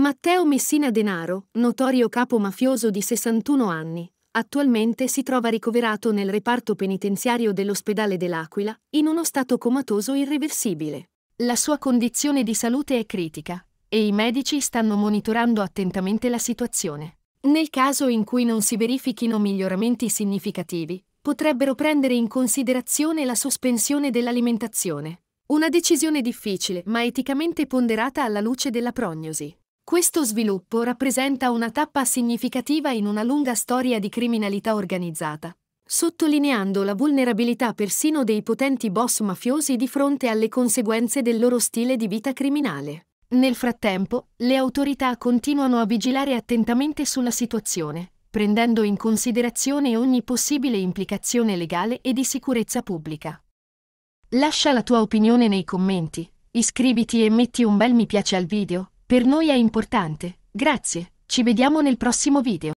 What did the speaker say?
Matteo Messina Denaro, notorio capo mafioso di 61 anni, attualmente si trova ricoverato nel reparto penitenziario dell'ospedale dell'Aquila, in uno stato comatoso irreversibile. La sua condizione di salute è critica e i medici stanno monitorando attentamente la situazione. Nel caso in cui non si verifichino miglioramenti significativi, potrebbero prendere in considerazione la sospensione dell'alimentazione. Una decisione difficile, ma eticamente ponderata alla luce della prognosi. Questo sviluppo rappresenta una tappa significativa in una lunga storia di criminalità organizzata, sottolineando la vulnerabilità persino dei potenti boss mafiosi di fronte alle conseguenze del loro stile di vita criminale. Nel frattempo, le autorità continuano a vigilare attentamente sulla situazione, prendendo in considerazione ogni possibile implicazione legale e di sicurezza pubblica. Lascia la tua opinione nei commenti, iscriviti e metti un bel mi piace al video per noi è importante. Grazie, ci vediamo nel prossimo video.